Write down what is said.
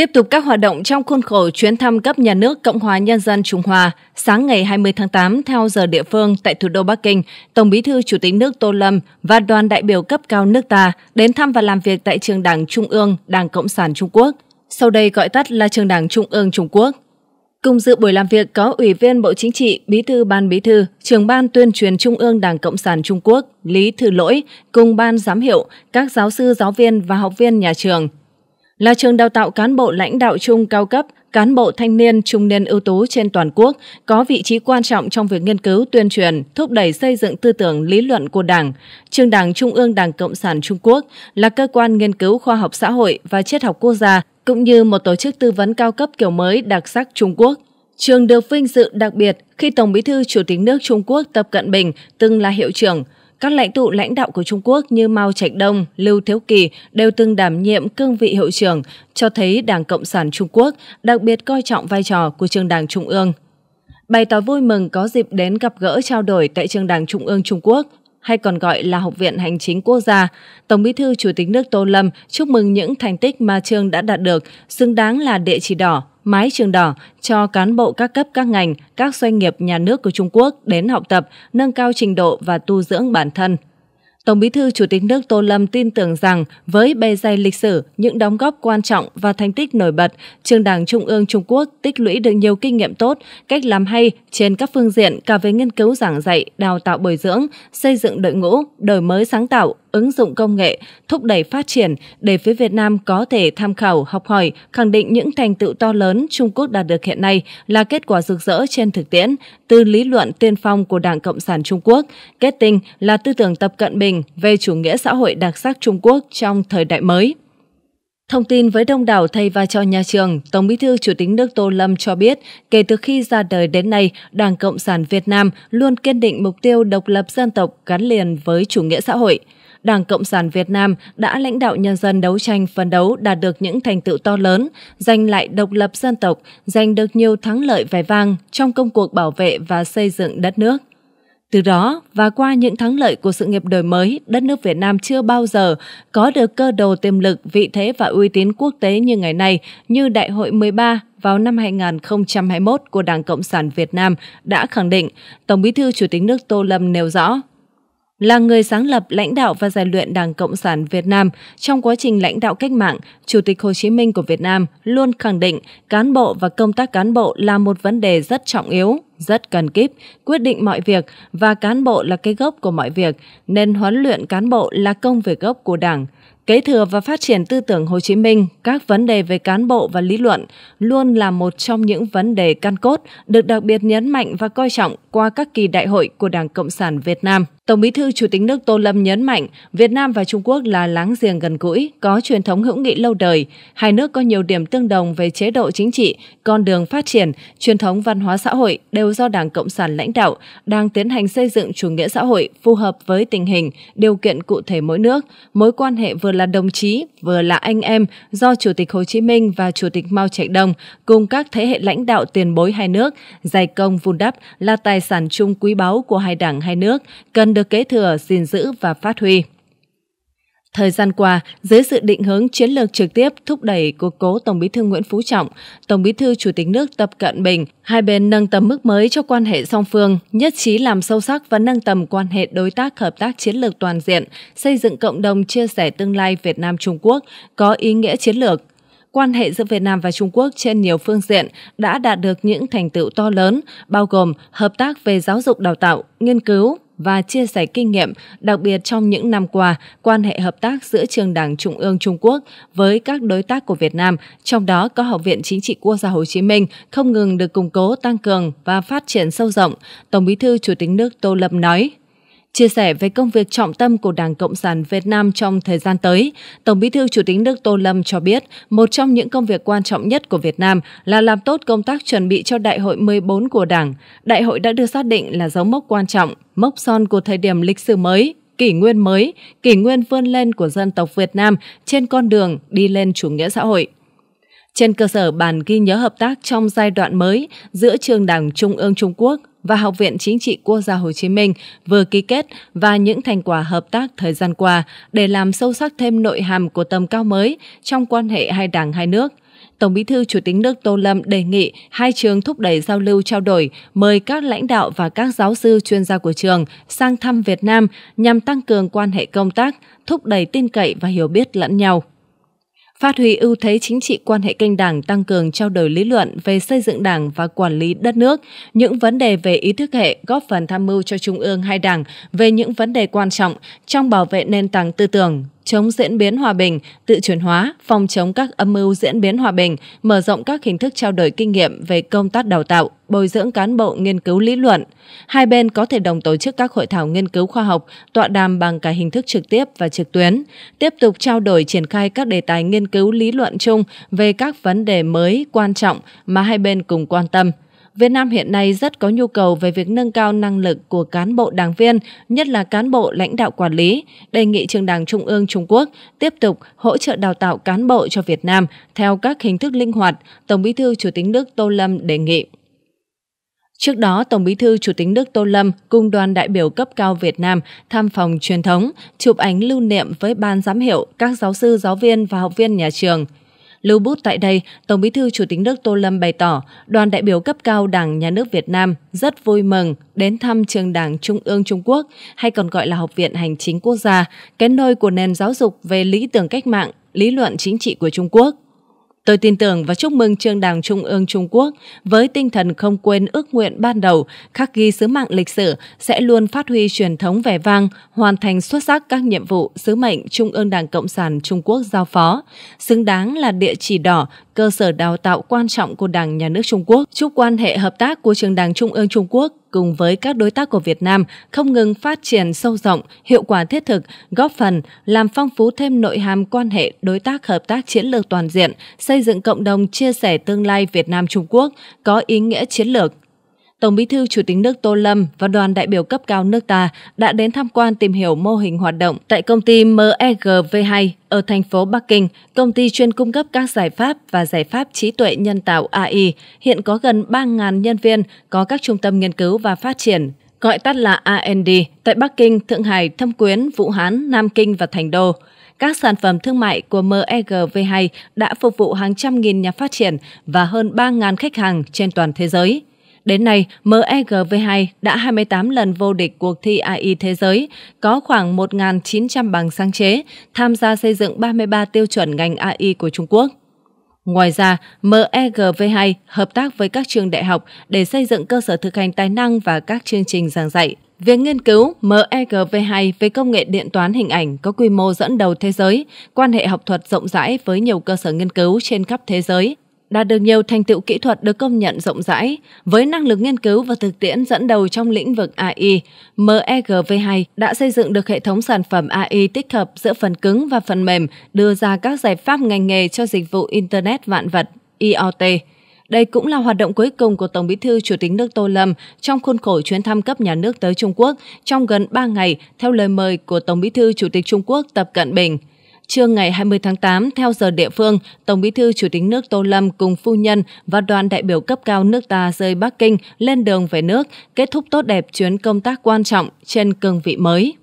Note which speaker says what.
Speaker 1: Tiếp tục các hoạt động trong khuôn khổ chuyến thăm cấp nhà nước Cộng hòa Nhân dân Trung Hoa, sáng ngày 20 tháng 8 theo giờ địa phương tại thủ đô Bắc Kinh, Tổng bí thư Chủ tịch nước Tô Lâm và đoàn đại biểu cấp cao nước ta đến thăm và làm việc tại Trường Đảng Trung ương Đảng Cộng sản Trung Quốc, sau đây gọi tắt là Trường Đảng Trung ương Trung Quốc. Cùng dự buổi làm việc có Ủy viên Bộ Chính trị, Bí thư Ban Bí thư, Trưởng ban Tuyên truyền Trung ương Đảng Cộng sản Trung Quốc Lý Thư Lỗi cùng Ban giám hiệu, các giáo sư, giáo viên và học viên nhà trường – là trường đào tạo cán bộ lãnh đạo chung cao cấp, cán bộ thanh niên trung niên ưu tú trên toàn quốc, có vị trí quan trọng trong việc nghiên cứu tuyên truyền, thúc đẩy xây dựng tư tưởng lý luận của Đảng. Trường Đảng Trung ương Đảng Cộng sản Trung Quốc là cơ quan nghiên cứu khoa học xã hội và triết học quốc gia, cũng như một tổ chức tư vấn cao cấp kiểu mới đặc sắc Trung Quốc. Trường được vinh dự đặc biệt khi Tổng Bí thư Chủ tịch nước Trung Quốc Tập Cận Bình từng là hiệu trưởng – các lãnh tụ lãnh đạo của Trung Quốc như Mao Trạch Đông, Lưu Thiếu Kỳ đều từng đảm nhiệm cương vị hiệu trưởng, cho thấy Đảng Cộng sản Trung Quốc đặc biệt coi trọng vai trò của trường đảng Trung ương. Bày tỏ vui mừng có dịp đến gặp gỡ trao đổi tại trường đảng Trung ương Trung Quốc hay còn gọi là Học viện Hành chính Quốc gia, Tổng bí thư Chủ tịch nước Tô Lâm chúc mừng những thành tích mà trường đã đạt được, xứng đáng là địa chỉ đỏ mái trường đỏ cho cán bộ các cấp các ngành, các doanh nghiệp nhà nước của Trung Quốc đến học tập, nâng cao trình độ và tu dưỡng bản thân. Tổng Bí thư Chủ tịch nước Tô Lâm tin tưởng rằng với bề dày lịch sử, những đóng góp quan trọng và thành tích nổi bật, Trường Đảng Trung ương Trung Quốc tích lũy được nhiều kinh nghiệm tốt, cách làm hay trên các phương diện cả về nghiên cứu giảng dạy, đào tạo bồi dưỡng, xây dựng đội ngũ, đổi mới sáng tạo, ứng dụng công nghệ, thúc đẩy phát triển để phía Việt Nam có thể tham khảo, học hỏi, khẳng định những thành tựu to lớn Trung Quốc đạt được hiện nay là kết quả rực rỡ trên thực tiễn, từ lý luận tiên phong của Đảng Cộng sản Trung Quốc, kết tinh là tư tưởng Tập Cận Bình về chủ nghĩa xã hội đặc sắc Trung Quốc trong thời đại mới. Thông tin với đông đảo thầy và trò nhà trường, Tổng Bí thư Chủ tịch nước Tô Lâm cho biết, kể từ khi ra đời đến nay, Đảng Cộng sản Việt Nam luôn kiên định mục tiêu độc lập dân tộc gắn liền với chủ nghĩa xã hội – Đảng Cộng sản Việt Nam đã lãnh đạo nhân dân đấu tranh phấn đấu đạt được những thành tựu to lớn, giành lại độc lập dân tộc, giành được nhiều thắng lợi vẻ vang trong công cuộc bảo vệ và xây dựng đất nước. Từ đó và qua những thắng lợi của sự nghiệp đổi mới, đất nước Việt Nam chưa bao giờ có được cơ đồ tiềm lực, vị thế và uy tín quốc tế như ngày nay, như Đại hội 13 vào năm 2021 của Đảng Cộng sản Việt Nam đã khẳng định. Tổng Bí thư Chủ tịch nước Tô Lâm nêu rõ, là người sáng lập, lãnh đạo và rèn luyện Đảng Cộng sản Việt Nam trong quá trình lãnh đạo cách mạng, Chủ tịch Hồ Chí Minh của Việt Nam luôn khẳng định cán bộ và công tác cán bộ là một vấn đề rất trọng yếu rất cần kíp, quyết định mọi việc và cán bộ là cái gốc của mọi việc, nên huấn luyện cán bộ là công việc gốc của Đảng. Kế thừa và phát triển tư tưởng Hồ Chí Minh, các vấn đề về cán bộ và lý luận luôn là một trong những vấn đề căn cốt được đặc biệt nhấn mạnh và coi trọng qua các kỳ đại hội của Đảng Cộng sản Việt Nam. Tổng Bí thư Chủ tịch nước Tô Lâm nhấn mạnh, Việt Nam và Trung Quốc là láng giềng gần gũi, có truyền thống hữu nghị lâu đời. Hai nước có nhiều điểm tương đồng về chế độ chính trị, con đường phát triển, truyền thống văn hóa xã hội đều đều do Đảng Cộng sản lãnh đạo đang tiến hành xây dựng chủ nghĩa xã hội phù hợp với tình hình, điều kiện cụ thể mỗi nước, mối quan hệ vừa là đồng chí, vừa là anh em do Chủ tịch Hồ Chí Minh và Chủ tịch Mao Trạch Đông cùng các thế hệ lãnh đạo tiền bối hai nước dày công vun đắp là tài sản chung quý báu của hai đảng hai nước, cần được kế thừa, gìn giữ và phát huy. Thời gian qua, dưới sự định hướng chiến lược trực tiếp thúc đẩy của cố Tổng Bí thư Nguyễn Phú Trọng, Tổng Bí thư Chủ tịch nước Tập Cận Bình, hai bên nâng tầm mức mới cho quan hệ song phương, nhất trí làm sâu sắc và nâng tầm quan hệ đối tác hợp tác chiến lược toàn diện, xây dựng cộng đồng chia sẻ tương lai Việt Nam Trung Quốc có ý nghĩa chiến lược quan hệ giữa Việt Nam và Trung Quốc trên nhiều phương diện đã đạt được những thành tựu to lớn, bao gồm hợp tác về giáo dục đào tạo, nghiên cứu, và chia sẻ kinh nghiệm, đặc biệt trong những năm qua, quan hệ hợp tác giữa Trường Đảng Trung ương Trung Quốc với các đối tác của Việt Nam, trong đó có Học viện Chính trị Quốc gia Hồ Chí Minh, không ngừng được củng cố, tăng cường và phát triển sâu rộng. Tổng Bí thư Chủ tịch nước Tô Lâm nói, Chia sẻ về công việc trọng tâm của Đảng Cộng sản Việt Nam trong thời gian tới, Tổng Bí thư Chủ tịch nước Tô Lâm cho biết, một trong những công việc quan trọng nhất của Việt Nam là làm tốt công tác chuẩn bị cho Đại hội 14 của Đảng. Đại hội đã được xác định là dấu mốc quan trọng, mốc son của thời điểm lịch sử mới, kỷ nguyên mới, kỷ nguyên vươn lên của dân tộc Việt Nam trên con đường đi lên chủ nghĩa xã hội. Trên cơ sở bản ghi nhớ hợp tác trong giai đoạn mới giữa Trường Đảng Trung ương Trung Quốc và Học viện Chính trị Quốc gia Hồ Chí Minh vừa ký kết và những thành quả hợp tác thời gian qua để làm sâu sắc thêm nội hàm của tầm cao mới trong quan hệ hai đảng hai nước. Tổng Bí thư Chủ tịch nước Tô Lâm đề nghị hai trường thúc đẩy giao lưu trao đổi, mời các lãnh đạo và các giáo sư chuyên gia của trường sang thăm Việt Nam nhằm tăng cường quan hệ công tác, thúc đẩy tin cậy và hiểu biết lẫn nhau phát huy ưu thế chính trị quan hệ kênh đảng tăng cường trao đổi lý luận về xây dựng đảng và quản lý đất nước, những vấn đề về ý thức hệ góp phần tham mưu cho Trung ương hai đảng về những vấn đề quan trọng trong bảo vệ nền tảng tư tưởng, chống diễn biến hòa bình, tự chuyển hóa, phòng chống các âm mưu diễn biến hòa bình, mở rộng các hình thức trao đổi kinh nghiệm về công tác đào tạo, bồi dưỡng cán bộ nghiên cứu lý luận. Hai bên có thể đồng tổ chức các hội thảo nghiên cứu khoa học, tọa đàm bằng cả hình thức trực tiếp và trực tuyến, tiếp tục trao đổi triển khai các đề tài nghiên cứu lý luận chung về các vấn đề mới quan trọng mà hai bên cùng quan tâm. Việt Nam hiện nay rất có nhu cầu về việc nâng cao năng lực của cán bộ đảng viên, nhất là cán bộ lãnh đạo quản lý, đề nghị trường đảng Trung ương Trung Quốc tiếp tục hỗ trợ đào tạo cán bộ cho Việt Nam theo các hình thức linh hoạt, Tổng Bí thư Chủ tịch nước Tô Lâm đề nghị. Trước đó, Tổng Bí thư Chủ tịch nước Tô Lâm cùng đoàn đại biểu cấp cao Việt Nam thăm phòng truyền thống, chụp ảnh lưu niệm với ban giám hiệu, các giáo sư, giáo viên và học viên nhà trường – Lưu bút tại đây, Tổng Bí thư Chủ tịch nước Tô Lâm bày tỏ, đoàn đại biểu cấp cao Đảng Nhà nước Việt Nam rất vui mừng đến thăm trường Đảng Trung ương Trung Quốc, hay còn gọi là Học viện Hành chính Quốc gia, cái nôi của nền giáo dục về lý tưởng cách mạng, lý luận chính trị của Trung Quốc. Tôi tin tưởng và chúc mừng trường Đảng Trung ương Trung Quốc với tinh thần không quên ước nguyện ban đầu, khắc ghi sứ mạng lịch sử sẽ luôn phát huy truyền thống vẻ vang, hoàn thành xuất sắc các nhiệm vụ, sứ mệnh Trung ương Đảng Cộng sản Trung Quốc giao phó, xứng đáng là địa chỉ đỏ, cơ sở đào tạo quan trọng của Đảng Nhà nước Trung Quốc. Chúc quan hệ hợp tác của Trường Đảng Trung ương Trung Quốc cùng với các đối tác của Việt Nam không ngừng phát triển sâu rộng, hiệu quả thiết thực, góp phần làm phong phú thêm nội hàm quan hệ đối tác hợp tác chiến lược toàn diện, xây dựng cộng đồng chia sẻ tương lai Việt Nam Trung Quốc có ý nghĩa chiến lược Tổng Bí thư Chủ tịch nước Tô Lâm và đoàn đại biểu cấp cao nước ta đã đến tham quan tìm hiểu mô hình hoạt động tại công ty MEGV2 ở thành phố Bắc Kinh, công ty chuyên cung cấp các giải pháp và giải pháp trí tuệ nhân tạo AI, hiện có gần 3.000 nhân viên, có các trung tâm nghiên cứu và phát triển, gọi tắt là AND tại Bắc Kinh, Thượng Hải, Thâm Quyến, Vũ Hán, Nam Kinh và Thành Đô các sản phẩm thương mại của MEGV2 đã phục vụ hàng trăm nghìn nhà phát triển và hơn 3.000 khách hàng trên toàn thế giới. Đến nay, MEGV2 đã 28 lần vô địch cuộc thi AI thế giới, có khoảng 1.900 bằng sáng chế, tham gia xây dựng 33 tiêu chuẩn ngành AI của Trung Quốc. Ngoài ra, MEGV2 hợp tác với các trường đại học để xây dựng cơ sở thực hành tài năng và các chương trình giảng dạy. Việc nghiên cứu MEGV2 về công nghệ điện toán hình ảnh có quy mô dẫn đầu thế giới, quan hệ học thuật rộng rãi với nhiều cơ sở nghiên cứu trên khắp thế giới đạt được nhiều thành tựu kỹ thuật được công nhận rộng rãi với năng lực nghiên cứu và thực tiễn dẫn đầu trong lĩnh vực e AI. MEGV2 đã xây dựng được hệ thống sản phẩm AI tích hợp giữa phần cứng và phần mềm, đưa ra các giải pháp ngành nghề cho dịch vụ internet vạn vật IoT. Đây cũng là hoạt động cuối cùng của Tổng Bí thư Chủ tịch nước Tô Lâm trong khuôn khổ chuyến thăm cấp nhà nước tới Trung Quốc trong gần 3 ngày theo lời mời của Tổng Bí thư Chủ tịch Trung Quốc Tập Cận Bình. Trưa ngày 20 tháng 8, theo giờ địa phương, Tổng bí thư Chủ tịch nước Tô Lâm cùng phu nhân và đoàn đại biểu cấp cao nước ta rời Bắc Kinh lên đường về nước, kết thúc tốt đẹp chuyến công tác quan trọng trên cương vị mới.